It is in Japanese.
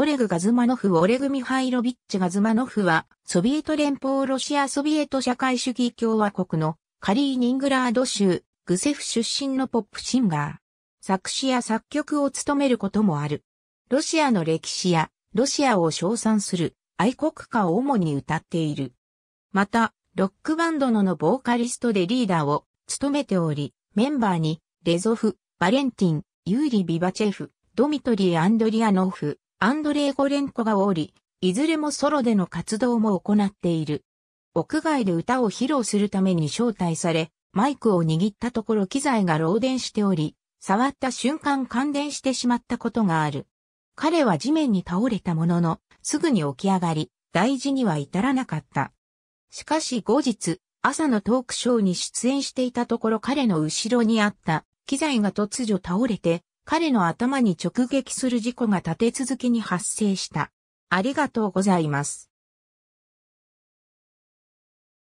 オレグ・ガズマノフ・オレグ・ミハイロビッチ・ガズマノフは、ソビエト連邦ロシアソビエト社会主義共和国のカリーニングラード州、グセフ出身のポップシンガー。作詞や作曲を務めることもある。ロシアの歴史や、ロシアを称賛する愛国歌を主に歌っている。また、ロックバンドののボーカリストでリーダーを務めており、メンバーに、レゾフ、バレンティン、ユーリ・ビバチェフ、ドミトリー・アンドリアノフ、アンドレイ・ゴレンコがおり、いずれもソロでの活動も行っている。屋外で歌を披露するために招待され、マイクを握ったところ機材が漏電しており、触った瞬間感電してしまったことがある。彼は地面に倒れたものの、すぐに起き上がり、大事には至らなかった。しかし後日、朝のトークショーに出演していたところ彼の後ろにあった機材が突如倒れて彼の頭に直撃する事故が立て続けに発生した。ありがとうございます。